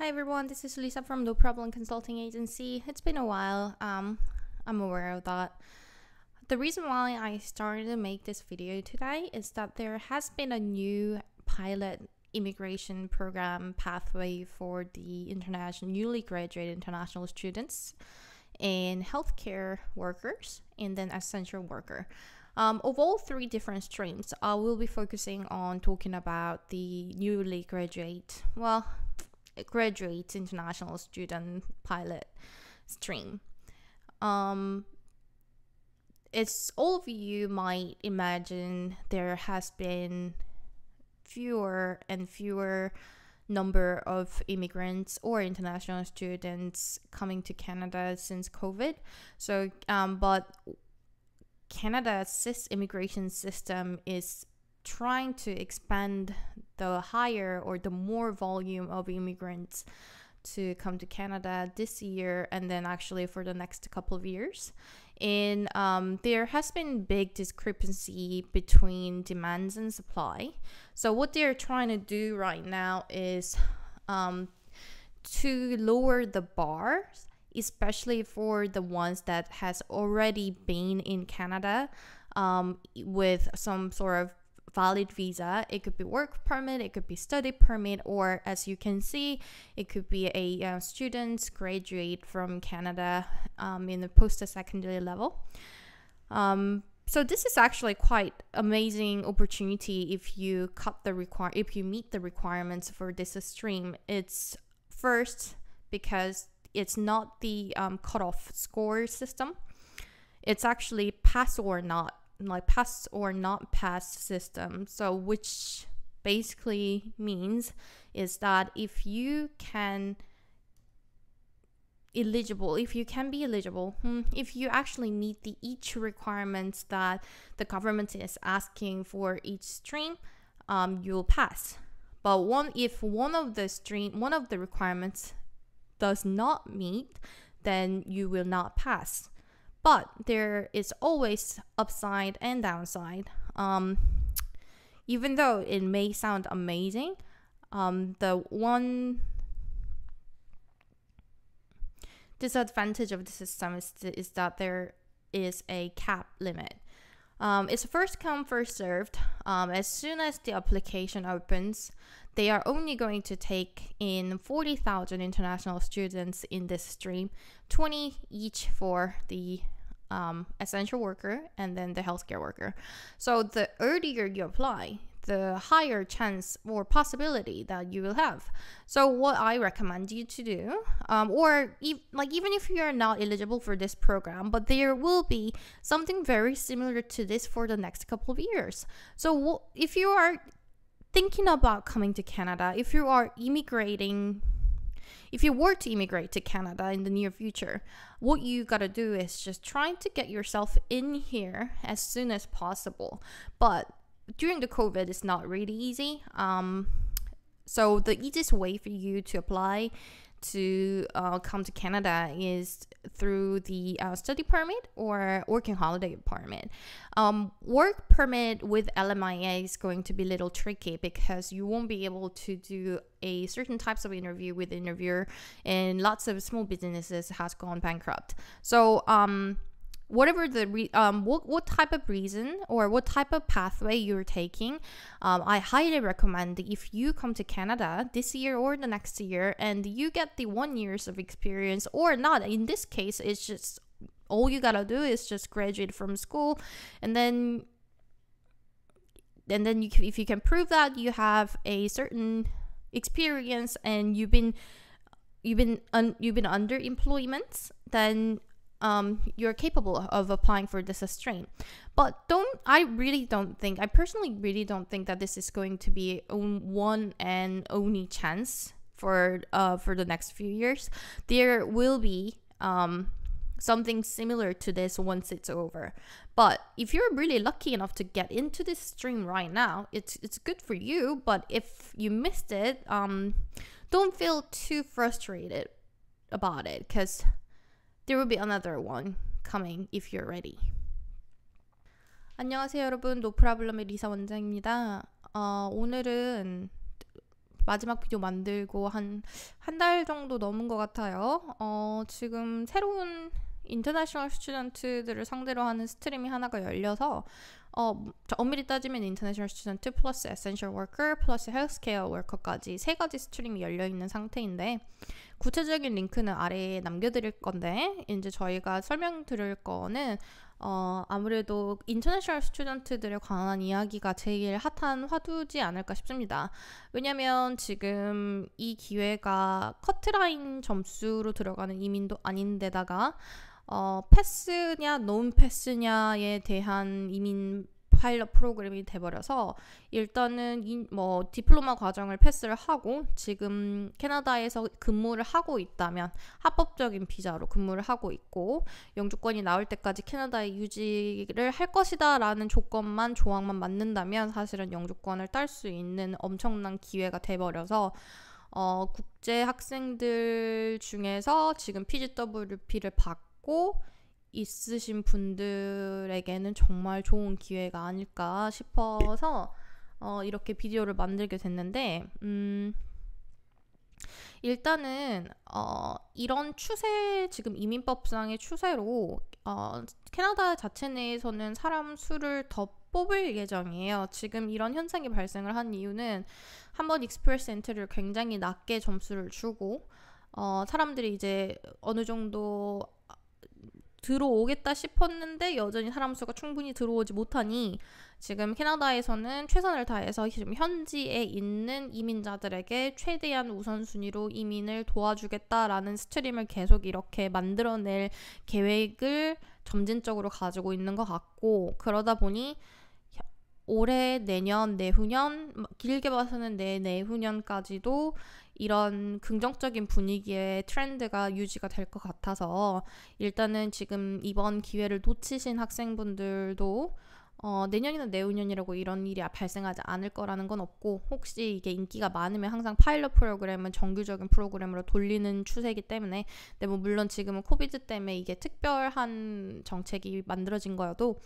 Hi everyone, this is Lisa from No Problem Consulting Agency. It's been a while, um, I'm aware of that. The reason why I started to make this video today is that there has been a new pilot immigration program pathway for the international newly graduated international students and healthcare workers and then essential worker. Um, of all three different streams, I will be focusing on talking about the newly graduate, well, graduate international student pilot stream. Um, it's all of you might imagine there has been fewer and fewer number of immigrants or international students coming to Canada since COVID. So, um, but Canada's immigration system is trying to expand the higher or the more volume of immigrants to come to Canada this year and then actually for the next couple of years. And um, there has been big discrepancy between demands and supply. So what they're trying to do right now is um, to lower the bar, especially for the ones that has already been in Canada um, with some sort of valid visa. It could be work permit, it could be study permit, or as you can see, it could be a uh, student graduate from Canada um, in the post-secondary level. Um, so this is actually quite amazing opportunity if you cut the require if you meet the requirements for this stream. It's first because it's not the um, cutoff score system. It's actually pass or not like past or not past system. So which basically means is that if you can eligible if you can be eligible hmm, if you actually meet the each requirements that the government is asking for each stream um, you'll pass but one if one of the stream one of the requirements does not meet then you will not pass but there is always upside and downside. Um, even though it may sound amazing, um, the one disadvantage of the system is, th is that there is a cap limit. Um, it's first come, first served. Um, as soon as the application opens, they are only going to take in 40,000 international students in this stream, 20 each for the um, essential worker and then the healthcare worker. So the earlier you apply, the higher chance or possibility that you will have. So what I recommend you to do, um, or like even if you are not eligible for this program, but there will be something very similar to this for the next couple of years. So if you are thinking about coming to Canada, if you are immigrating, if you were to immigrate to Canada in the near future, what you gotta do is just trying to get yourself in here as soon as possible. But during the COVID, it's not really easy. Um, so the easiest way for you to apply to uh, come to Canada is through the uh, study permit or working holiday permit. Um, work permit with LMIA is going to be a little tricky because you won't be able to do a certain types of interview with interviewer, and lots of small businesses has gone bankrupt. So um, whatever the re- um, what, what type of reason or what type of pathway you're taking um, i highly recommend if you come to canada this year or the next year and you get the one years of experience or not in this case it's just all you gotta do is just graduate from school and then and then you, if you can prove that you have a certain experience and you've been you've been un, you've been under employment then um, you're capable of applying for this stream, But don't I really don't think I personally really don't think that this is going to be one and only chance for uh, for the next few years. There will be um, something similar to this once it's over. But if you're really lucky enough to get into this stream right now, it's it's good for you. But if you missed it, um, don't feel too frustrated about it because There will be another one coming if you're ready. 안녕하세요 여러분 노프라블럼의 리사 원장입니다. 어, 오늘은 마지막 비디오 만들고 한 한 달 정도 넘은 것 같아요. 어, 지금 새로운 인터내셔널 스튜던트들을 상대로 하는 스트림이 하나가 열려서 어, 엄밀히 따지면 인터내셔널 스튜던트 플러스 에센셜 워커 플러스 헬스케어 워커까지 세 가지 스트림이 열려 있는 상태인데 구체적인 링크는 아래에 남겨드릴 건데 이제 저희가 설명 드릴 거는 어, 아무래도 인터내셔널 스튜던트들에 관한 이야기가 제일 핫한 화두지 않을까 싶습니다. 왜냐면 하 지금 이 기회가 커트라인 점수로 들어가는 이민도 아닌데다가 어, 패스냐 논 패스냐에 대한 이민 파일럿 프로그램이 돼버려서 일단은 이, 뭐 디플로마 과정을 패스를 하고 지금 캐나다에서 근무를 하고 있다면 합법적인 비자로 근무를 하고 있고 영주권이 나올 때까지 캐나다에 유지를 할 것이다라는 조건만 조항만 맞는다면 사실은 영주권을 딸 수 있는 엄청난 기회가 돼버려서 어, 국제 학생들 중에서 지금 PGWP를 받고 갖고 있으신 분들에게는 정말 좋은 기회가 아닐까 싶어서 어, 이렇게 비디오를 만들게 됐는데 음, 일단은 어, 이런 추세 지금 이민법상의 추세로 어, 캐나다 자체 내에서는 사람 수를 더 뽑을 예정이에요. 지금 이런 현상이 발생을 한 이유는 한번 익스프레스 엔트를 굉장히 낮게 점수를 주고 어, 사람들이 이제 어느 정도 들어오겠다 싶었는데 여전히 사람 수가 충분히 들어오지 못하니 지금 캐나다에서는 최선을 다해서 지금 현지에 있는 이민자들에게 최대한 우선순위로 이민을 도와주겠다라는 스트림을 계속 이렇게 만들어낼 계획을 점진적으로 가지고 있는 것 같고 그러다 보니 올해 내년 내후년 뭐 길게 봐서는 내 내후년까지도 이런 긍정적인 분위기의 트렌드가 유지가 될 것 같아서 일단은 지금 이번 기회를 놓치신 학생분들도 어, 내년이나 내후년이라고 이런 일이 발생하지 않을 거라는 건 없고 혹시 이게 인기가 많으면 항상 파일럿 프로그램은 정규적인 프로그램으로 돌리는 추세이기 때문에 근데 네, 뭐 물론 지금은 코비드 때문에 이게 특별한 정책이 만들어진 거여도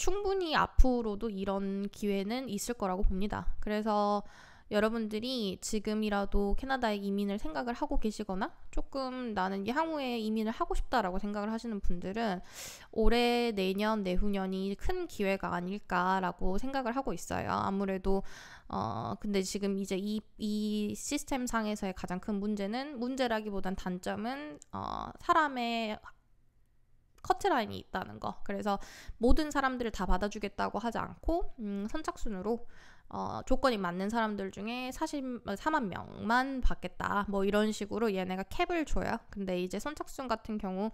충분히 앞으로도 이런 기회는 있을 거라고 봅니다. 그래서 여러분들이 지금이라도 캐나다에 이민을 생각을 하고 계시거나 조금 나는 향후에 이민을 하고 싶다라고 생각을 하시는 분들은 올해 내년 내후년이 큰 기회가 아닐까라고 생각을 하고 있어요. 아무래도 어 근데 지금 이제 이, 이 시스템 상에서의 가장 큰 문제는 문제라기보단 단점은 어 사람의 커트라인이 있다는 거. 그래서 모든 사람들을 다 받아주겠다고 하지 않고 음, 선착순으로 어, 조건이 맞는 사람들 중에 40, 4만 어, 명만 받겠다. 뭐 이런 식으로 얘네가 캡을 줘요. 근데 이제 선착순 같은 경우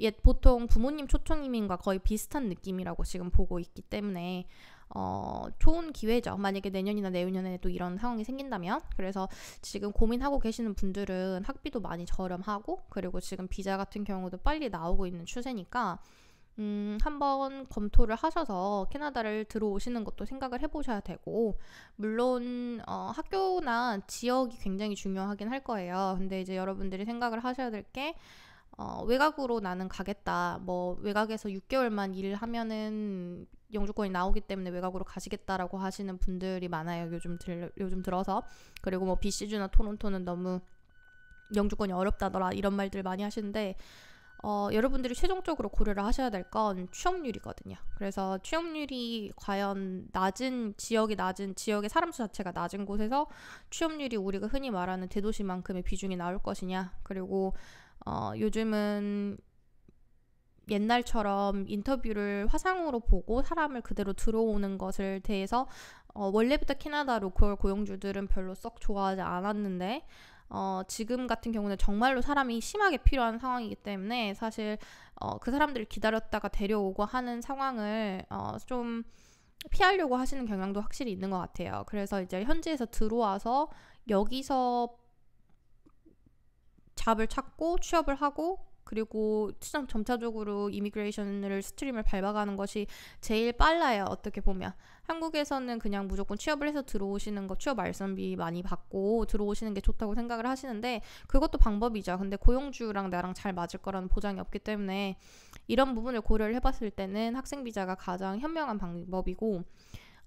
옛 보통 부모님 초청 이민과 거의 비슷한 느낌이라고 지금 보고 있기 때문에 어, 좋은 기회죠. 만약에 내년이나 내후년에 또 이런 상황이 생긴다면. 그래서 지금 고민하고 계시는 분들은 학비도 많이 저렴하고 그리고 지금 비자 같은 경우도 빨리 나오고 있는 추세니까 음, 한번 검토를 하셔서 캐나다를 들어오시는 것도 생각을 해보셔야 되고, 물론, 어, 학교나 지역이 굉장히 중요하긴 할 거예요. 근데 이제 여러분들이 생각을 하셔야 될 게, 어, 외곽으로 나는 가겠다. 뭐 외곽에서 6개월만 일하면은 영주권이 나오기 때문에 외곽으로 가시겠다라고 하시는 분들이 많아요. 요즘 들 요즘 들어서 그리고 뭐 BC주나 토론토는 너무 영주권이 어렵다더라 이런 말들 많이 하시는데 어, 여러분들이 최종적으로 고려를 하셔야 될 건 취업률이거든요. 그래서 취업률이 과연 낮은 지역이 낮은 지역의 사람 수 자체가 낮은 곳에서 취업률이 우리가 흔히 말하는 대도시만큼의 비중이 나올 것이냐, 그리고 어, 요즘은 옛날처럼 인터뷰를 화상으로 보고 사람을 그대로 들어오는 것을 대해서 어, 원래부터 캐나다 로컬 그 고용주들은 별로 썩 좋아하지 않았는데 어, 지금 같은 경우는 정말로 사람이 심하게 필요한 상황이기 때문에 사실 어, 그 사람들을 기다렸다가 데려오고 하는 상황을 어, 좀 피하려고 하시는 경향도 확실히 있는 것 같아요. 그래서 이제 현지에서 들어와서 여기서 잡을 찾고 취업을 하고 그리고 점차적으로 이미그레이션을 스트림을 밟아가는 것이 제일 빨라요. 어떻게 보면 한국에서는 그냥 무조건 취업을 해서 들어오시는 거 취업 알선비 많이 받고 들어오시는 게 좋다고 생각을 하시는데 그것도 방법이죠. 근데 고용주랑 나랑 잘 맞을 거라는 보장이 없기 때문에 이런 부분을 고려를 해봤을 때는 학생 비자가 가장 현명한 방법이고.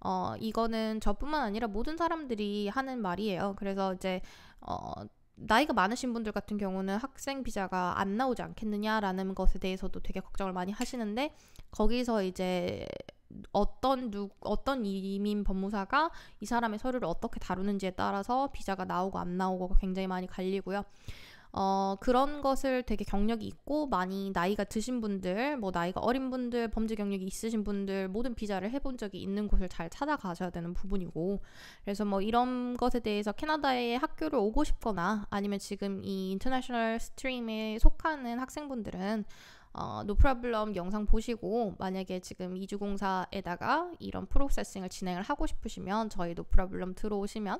어, 이거는 저뿐만 아니라 모든 사람들이 하는 말이에요. 그래서 이제, 어, 나이가 많으신 분들 같은 경우는 학생 비자가 안 나오지 않겠느냐라는 것에 대해서도 되게 걱정을 많이 하시는데 거기서 이제 어떤 누 어떤 이민 법무사가 이 사람의 서류를 어떻게 다루는지에 따라서 비자가 나오고 안 나오고가 굉장히 많이 갈리고요. 어, 그런 것을 되게 경력이 있고 많이 나이가 드신 분들, 뭐 나이가 어린 분들, 범죄 경력이 있으신 분들 모든 비자를 해본 적이 있는 곳을 잘 찾아가셔야 되는 부분이고 그래서 뭐 이런 것에 대해서 캐나다에 학교를 오고 싶거나 아니면 지금 이 인터내셔널 스트림에 속하는 학생분들은 어, 노프라블럼 영상 보시고 만약에 지금 이주공사에다가 이런 프로세싱을 진행을 하고 싶으시면 저희 노프라블럼 들어오시면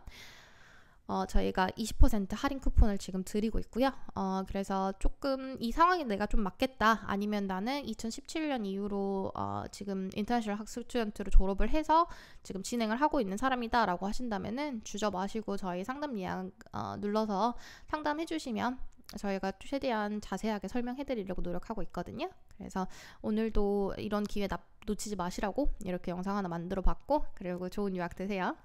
어, 저희가 20% 할인 쿠폰을 지금 드리고 있고요. 어, 그래서 조금 이 상황이 내가 좀 맞겠다. 아니면 나는 2017년 이후로 어, 지금 인터내셔널 학습 스튜던트로 졸업을 해서 지금 진행을 하고 있는 사람이다. 라고 하신다면은 주저 마시고 저희 상담 예약 어, 눌러서 상담해 주시면 저희가 최대한 자세하게 설명해 드리려고 노력하고 있거든요. 그래서 오늘도 이런 기회 놓치지 마시라고 이렇게 영상 하나 만들어 봤고 그리고 좋은 유학 되세요.